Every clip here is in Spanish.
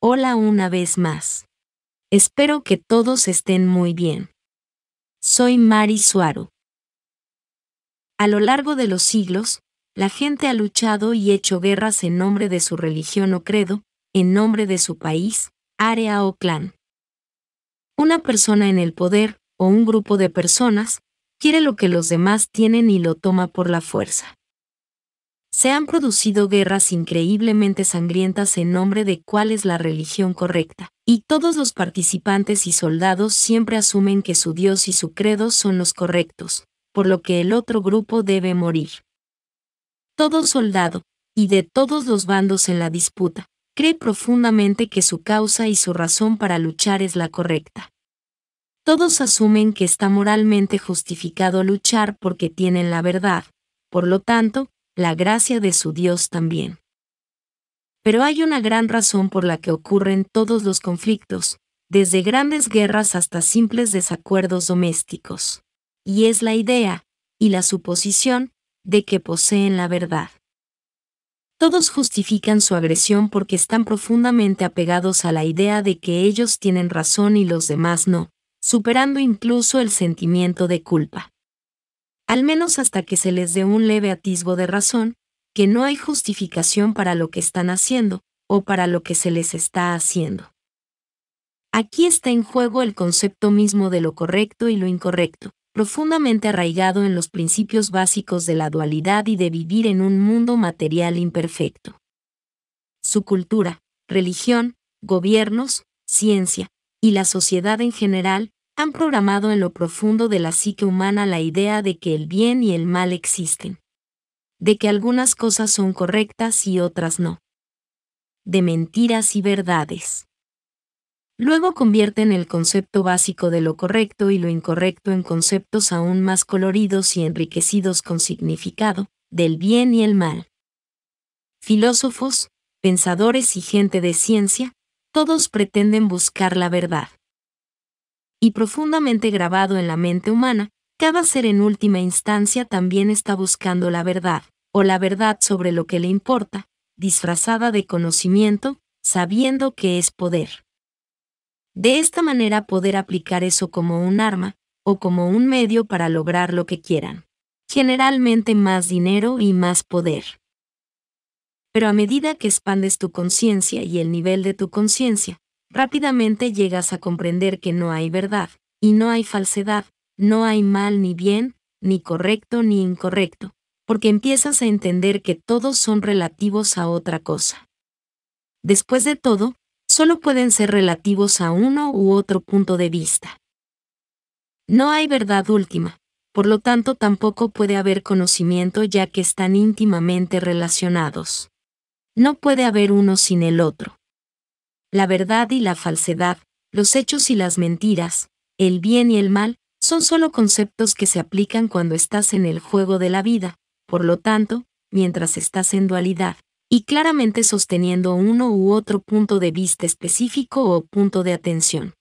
Hola una vez más. Espero que todos estén muy bien. Soy Mari Suaru. A lo largo de los siglos, la gente ha luchado y hecho guerras en nombre de su religión o credo, en nombre de su país, área o clan. Una persona en el poder, o un grupo de personas, quiere lo que los demás tienen y lo toma por la fuerza se han producido guerras increíblemente sangrientas en nombre de cuál es la religión correcta, y todos los participantes y soldados siempre asumen que su Dios y su credo son los correctos, por lo que el otro grupo debe morir. Todo soldado, y de todos los bandos en la disputa, cree profundamente que su causa y su razón para luchar es la correcta. Todos asumen que está moralmente justificado luchar porque tienen la verdad, por lo tanto, la gracia de su Dios también. Pero hay una gran razón por la que ocurren todos los conflictos, desde grandes guerras hasta simples desacuerdos domésticos. Y es la idea, y la suposición, de que poseen la verdad. Todos justifican su agresión porque están profundamente apegados a la idea de que ellos tienen razón y los demás no, superando incluso el sentimiento de culpa al menos hasta que se les dé un leve atisbo de razón, que no hay justificación para lo que están haciendo o para lo que se les está haciendo. Aquí está en juego el concepto mismo de lo correcto y lo incorrecto, profundamente arraigado en los principios básicos de la dualidad y de vivir en un mundo material imperfecto. Su cultura, religión, gobiernos, ciencia, y la sociedad en general, han programado en lo profundo de la psique humana la idea de que el bien y el mal existen. De que algunas cosas son correctas y otras no. De mentiras y verdades. Luego convierten el concepto básico de lo correcto y lo incorrecto en conceptos aún más coloridos y enriquecidos con significado, del bien y el mal. Filósofos, pensadores y gente de ciencia, todos pretenden buscar la verdad y profundamente grabado en la mente humana, cada ser en última instancia también está buscando la verdad, o la verdad sobre lo que le importa, disfrazada de conocimiento, sabiendo que es poder. De esta manera poder aplicar eso como un arma, o como un medio para lograr lo que quieran. Generalmente más dinero y más poder. Pero a medida que expandes tu conciencia y el nivel de tu conciencia, rápidamente llegas a comprender que no hay verdad, y no hay falsedad, no hay mal ni bien, ni correcto ni incorrecto, porque empiezas a entender que todos son relativos a otra cosa. Después de todo, solo pueden ser relativos a uno u otro punto de vista. No hay verdad última, por lo tanto tampoco puede haber conocimiento ya que están íntimamente relacionados. No puede haber uno sin el otro la verdad y la falsedad, los hechos y las mentiras, el bien y el mal, son solo conceptos que se aplican cuando estás en el juego de la vida, por lo tanto, mientras estás en dualidad, y claramente sosteniendo uno u otro punto de vista específico o punto de atención.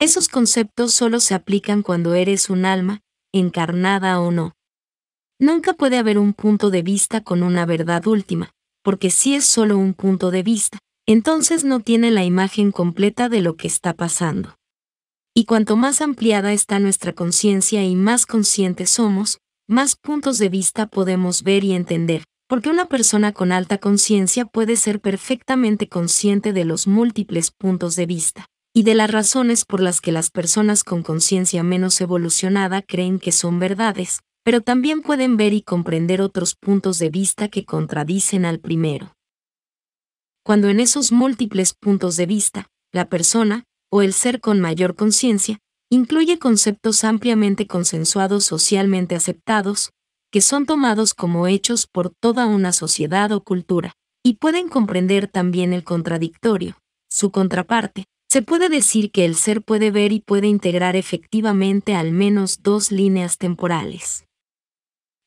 Esos conceptos solo se aplican cuando eres un alma, encarnada o no. Nunca puede haber un punto de vista con una verdad última, porque si es solo un punto de vista, entonces no tiene la imagen completa de lo que está pasando. Y cuanto más ampliada está nuestra conciencia y más conscientes somos, más puntos de vista podemos ver y entender, porque una persona con alta conciencia puede ser perfectamente consciente de los múltiples puntos de vista y de las razones por las que las personas con conciencia menos evolucionada creen que son verdades, pero también pueden ver y comprender otros puntos de vista que contradicen al primero cuando en esos múltiples puntos de vista, la persona, o el ser con mayor conciencia, incluye conceptos ampliamente consensuados socialmente aceptados, que son tomados como hechos por toda una sociedad o cultura, y pueden comprender también el contradictorio, su contraparte. Se puede decir que el ser puede ver y puede integrar efectivamente al menos dos líneas temporales.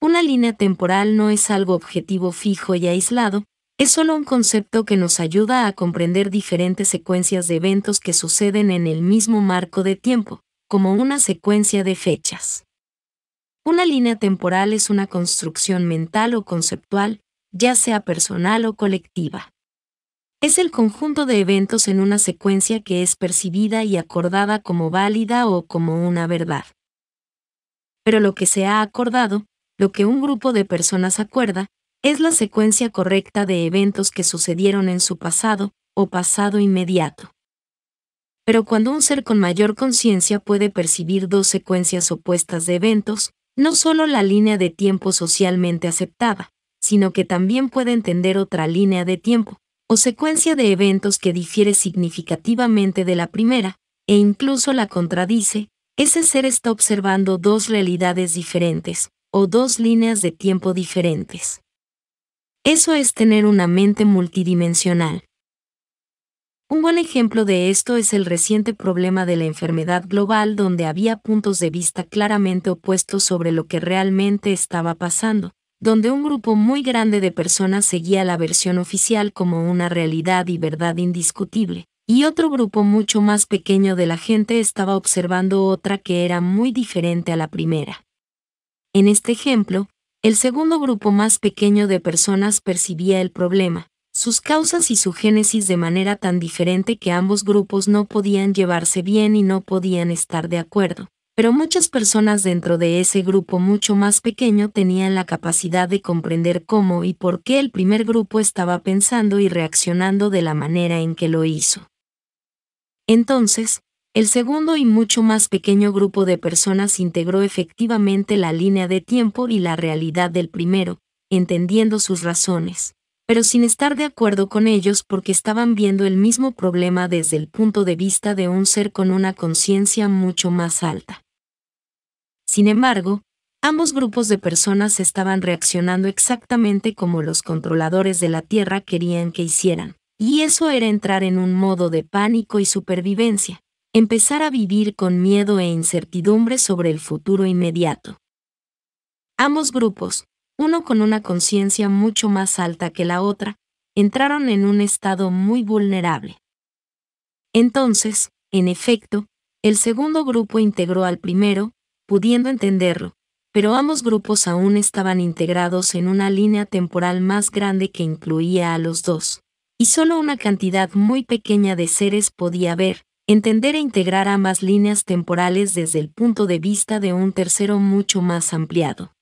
Una línea temporal no es algo objetivo fijo y aislado, es solo un concepto que nos ayuda a comprender diferentes secuencias de eventos que suceden en el mismo marco de tiempo, como una secuencia de fechas. Una línea temporal es una construcción mental o conceptual, ya sea personal o colectiva. Es el conjunto de eventos en una secuencia que es percibida y acordada como válida o como una verdad. Pero lo que se ha acordado, lo que un grupo de personas acuerda, es la secuencia correcta de eventos que sucedieron en su pasado o pasado inmediato. Pero cuando un ser con mayor conciencia puede percibir dos secuencias opuestas de eventos, no solo la línea de tiempo socialmente aceptada, sino que también puede entender otra línea de tiempo, o secuencia de eventos que difiere significativamente de la primera, e incluso la contradice, ese ser está observando dos realidades diferentes, o dos líneas de tiempo diferentes. Eso es tener una mente multidimensional. Un buen ejemplo de esto es el reciente problema de la enfermedad global donde había puntos de vista claramente opuestos sobre lo que realmente estaba pasando, donde un grupo muy grande de personas seguía la versión oficial como una realidad y verdad indiscutible, y otro grupo mucho más pequeño de la gente estaba observando otra que era muy diferente a la primera. En este ejemplo, el segundo grupo más pequeño de personas percibía el problema, sus causas y su génesis de manera tan diferente que ambos grupos no podían llevarse bien y no podían estar de acuerdo. Pero muchas personas dentro de ese grupo mucho más pequeño tenían la capacidad de comprender cómo y por qué el primer grupo estaba pensando y reaccionando de la manera en que lo hizo. Entonces, el segundo y mucho más pequeño grupo de personas integró efectivamente la línea de tiempo y la realidad del primero, entendiendo sus razones, pero sin estar de acuerdo con ellos porque estaban viendo el mismo problema desde el punto de vista de un ser con una conciencia mucho más alta. Sin embargo, ambos grupos de personas estaban reaccionando exactamente como los controladores de la Tierra querían que hicieran, y eso era entrar en un modo de pánico y supervivencia empezar a vivir con miedo e incertidumbre sobre el futuro inmediato. Ambos grupos, uno con una conciencia mucho más alta que la otra, entraron en un estado muy vulnerable. Entonces, en efecto, el segundo grupo integró al primero, pudiendo entenderlo, pero ambos grupos aún estaban integrados en una línea temporal más grande que incluía a los dos, y solo una cantidad muy pequeña de seres podía ver, entender e integrar ambas líneas temporales desde el punto de vista de un tercero mucho más ampliado.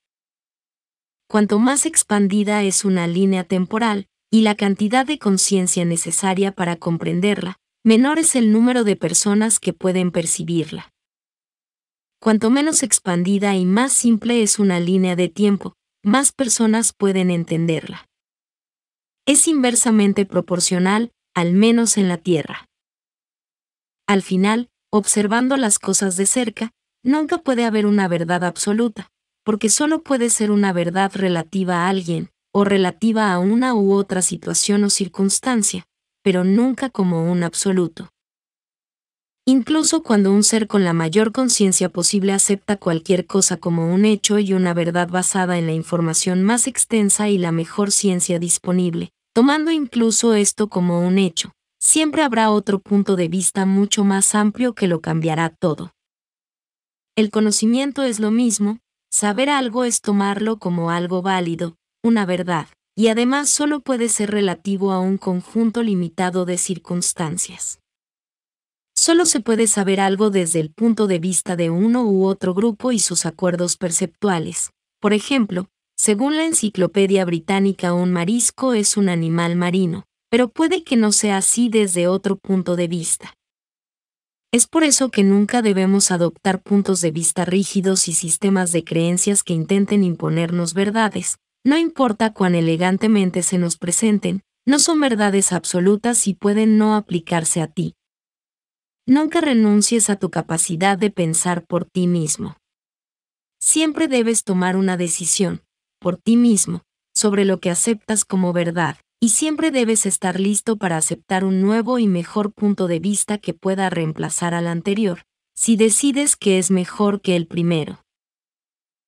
Cuanto más expandida es una línea temporal, y la cantidad de conciencia necesaria para comprenderla, menor es el número de personas que pueden percibirla. Cuanto menos expandida y más simple es una línea de tiempo, más personas pueden entenderla. Es inversamente proporcional, al menos en la Tierra. Al final, observando las cosas de cerca, nunca puede haber una verdad absoluta, porque solo puede ser una verdad relativa a alguien, o relativa a una u otra situación o circunstancia, pero nunca como un absoluto. Incluso cuando un ser con la mayor conciencia posible acepta cualquier cosa como un hecho y una verdad basada en la información más extensa y la mejor ciencia disponible, tomando incluso esto como un hecho, siempre habrá otro punto de vista mucho más amplio que lo cambiará todo. El conocimiento es lo mismo, saber algo es tomarlo como algo válido, una verdad, y además solo puede ser relativo a un conjunto limitado de circunstancias. Solo se puede saber algo desde el punto de vista de uno u otro grupo y sus acuerdos perceptuales. Por ejemplo, según la Enciclopedia Británica, un marisco es un animal marino, pero puede que no sea así desde otro punto de vista. Es por eso que nunca debemos adoptar puntos de vista rígidos y sistemas de creencias que intenten imponernos verdades, no importa cuán elegantemente se nos presenten, no son verdades absolutas y pueden no aplicarse a ti. Nunca renuncies a tu capacidad de pensar por ti mismo. Siempre debes tomar una decisión, por ti mismo, sobre lo que aceptas como verdad, y siempre debes estar listo para aceptar un nuevo y mejor punto de vista que pueda reemplazar al anterior, si decides que es mejor que el primero.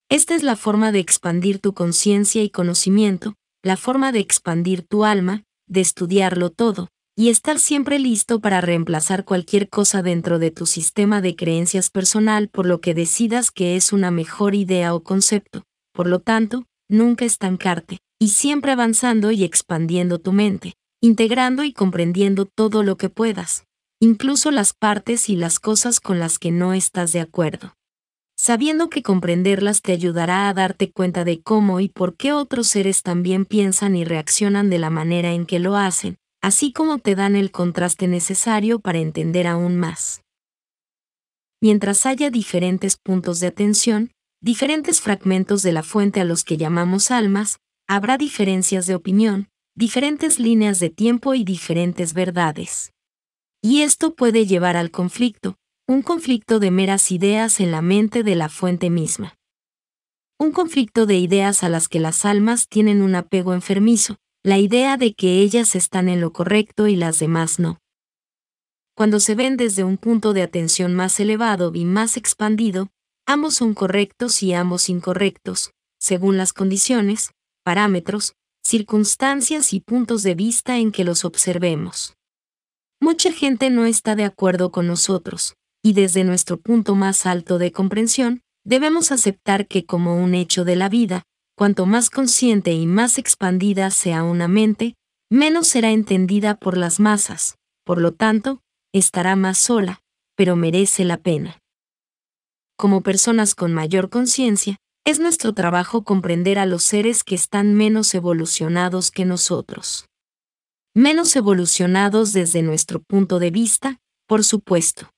Esta es la forma de expandir tu conciencia y conocimiento, la forma de expandir tu alma, de estudiarlo todo, y estar siempre listo para reemplazar cualquier cosa dentro de tu sistema de creencias personal por lo que decidas que es una mejor idea o concepto. Por lo tanto, nunca estancarte, y siempre avanzando y expandiendo tu mente, integrando y comprendiendo todo lo que puedas, incluso las partes y las cosas con las que no estás de acuerdo. Sabiendo que comprenderlas te ayudará a darte cuenta de cómo y por qué otros seres también piensan y reaccionan de la manera en que lo hacen, así como te dan el contraste necesario para entender aún más. Mientras haya diferentes puntos de atención, diferentes fragmentos de la fuente a los que llamamos almas, habrá diferencias de opinión, diferentes líneas de tiempo y diferentes verdades. Y esto puede llevar al conflicto, un conflicto de meras ideas en la mente de la fuente misma. Un conflicto de ideas a las que las almas tienen un apego enfermizo, la idea de que ellas están en lo correcto y las demás no. Cuando se ven desde un punto de atención más elevado y más expandido, Ambos son correctos y ambos incorrectos, según las condiciones, parámetros, circunstancias y puntos de vista en que los observemos. Mucha gente no está de acuerdo con nosotros, y desde nuestro punto más alto de comprensión, debemos aceptar que como un hecho de la vida, cuanto más consciente y más expandida sea una mente, menos será entendida por las masas, por lo tanto, estará más sola, pero merece la pena como personas con mayor conciencia, es nuestro trabajo comprender a los seres que están menos evolucionados que nosotros. Menos evolucionados desde nuestro punto de vista, por supuesto.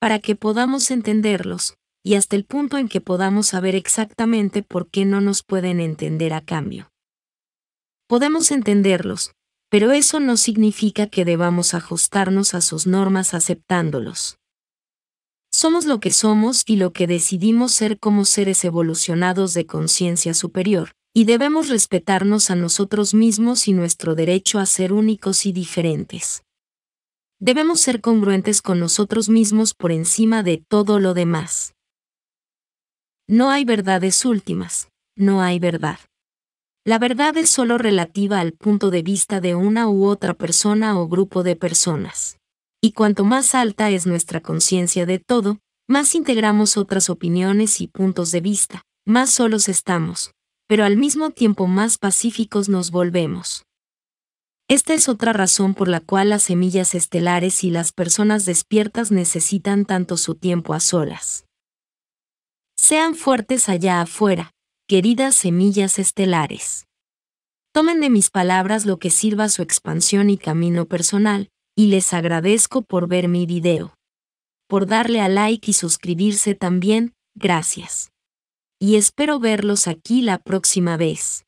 Para que podamos entenderlos, y hasta el punto en que podamos saber exactamente por qué no nos pueden entender a cambio. Podemos entenderlos, pero eso no significa que debamos ajustarnos a sus normas aceptándolos. Somos lo que somos y lo que decidimos ser como seres evolucionados de conciencia superior, y debemos respetarnos a nosotros mismos y nuestro derecho a ser únicos y diferentes. Debemos ser congruentes con nosotros mismos por encima de todo lo demás. No hay verdades últimas, no hay verdad. La verdad es solo relativa al punto de vista de una u otra persona o grupo de personas y cuanto más alta es nuestra conciencia de todo, más integramos otras opiniones y puntos de vista, más solos estamos, pero al mismo tiempo más pacíficos nos volvemos. Esta es otra razón por la cual las semillas estelares y las personas despiertas necesitan tanto su tiempo a solas. Sean fuertes allá afuera, queridas semillas estelares. Tomen de mis palabras lo que sirva su expansión y camino personal, y les agradezco por ver mi video. Por darle a like y suscribirse también, gracias. Y espero verlos aquí la próxima vez.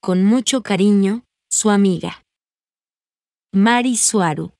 Con mucho cariño, su amiga. Mari Suaru.